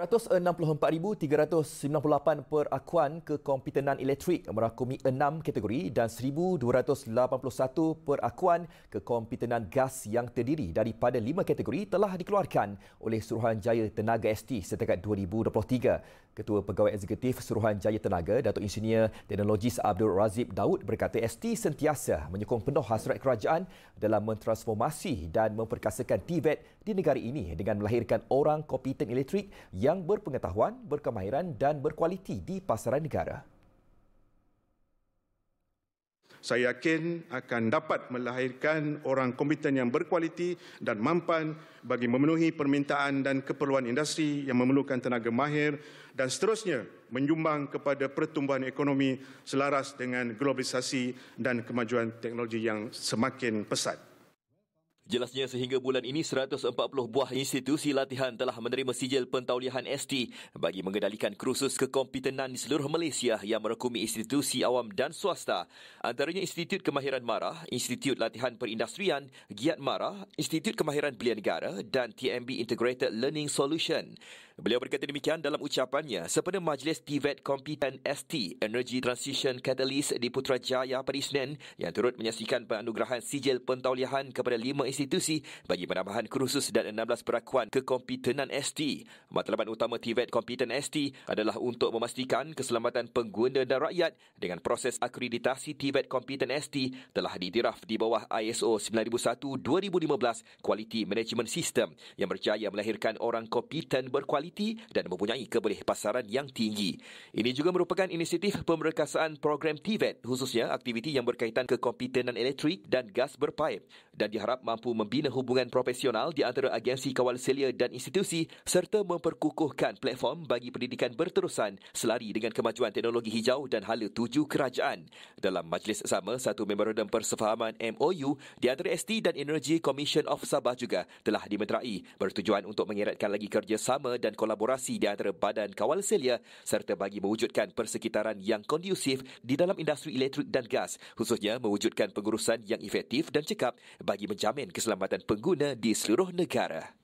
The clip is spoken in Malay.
164,398 perakuan kekompetenan elektrik merakumi enam kategori dan 1,281 perakuan kekompetenan gas yang terdiri daripada lima kategori telah dikeluarkan oleh Suruhanjaya Tenaga ST setakat 2023. Ketua Pegawai Eksekutif Suruhanjaya Tenaga, Datuk Insinyur Teknologis Abdul Razib Daud berkata ST sentiasa menyokong penuh hasrat kerajaan dalam mentransformasi dan memperkasakan TVET e di negara ini dengan melahirkan orang kompeten elektrik yang yang berpengetahuan, berkemahiran dan berkualiti di pasaran negara. Saya yakin akan dapat melahirkan orang kompeten yang berkualiti dan mampan bagi memenuhi permintaan dan keperluan industri yang memerlukan tenaga mahir dan seterusnya menyumbang kepada pertumbuhan ekonomi selaras dengan globalisasi dan kemajuan teknologi yang semakin pesat. Jelasnya sehingga bulan ini 140 buah institusi latihan telah menerima sijil pentaulihan ST bagi mengendalikan kursus kekompetenan di seluruh Malaysia yang merekumi institusi awam dan swasta. Antaranya Institut Kemahiran Marah, Institut Latihan Perindustrian, Giat Marah, Institut Kemahiran Belia Negara dan TMB Integrated Learning Solution. Beliau berkata demikian dalam ucapannya sepada Majlis TVET Kompeten ST Energy Transition Catalyst di Putrajaya pada Isnin yang turut menyaksikan penganugerahan sijil pentaulihan kepada lima institusi institusi bagi penambahan kursus dan 16 perakuan kekompetenan ST. Matlamat utama TVET Kompeten ST adalah untuk memastikan keselamatan pengguna dan rakyat dengan proses akreditasi TVET Kompeten ST telah ditiraf di bawah ISO 9001-2015 Quality Management System yang berjaya melahirkan orang kompeten berkualiti dan mempunyai keboleh pasaran yang tinggi. Ini juga merupakan inisiatif pemerkasaan program TVET e khususnya aktiviti yang berkaitan kekompetenan elektrik dan gas berpaip dan diharap mampu mampu membina hubungan profesional di antara agensi kawal selia dan institusi serta memperkukuhkan platform bagi pendidikan berterusan selari dengan kemajuan teknologi hijau dan hala tuju kerajaan. Dalam majlis sama, satu memorandum persefahaman MOU di antara ST dan Energy Commission of Sabah juga telah dimeterai bertujuan untuk mengeratkan lagi kerjasama dan kolaborasi di antara badan kawal selia serta bagi mewujudkan persekitaran yang kondusif di dalam industri elektrik dan gas khususnya mewujudkan pengurusan yang efektif dan cekap bagi menjamin kes- keselamatan pengguna di seluruh negara.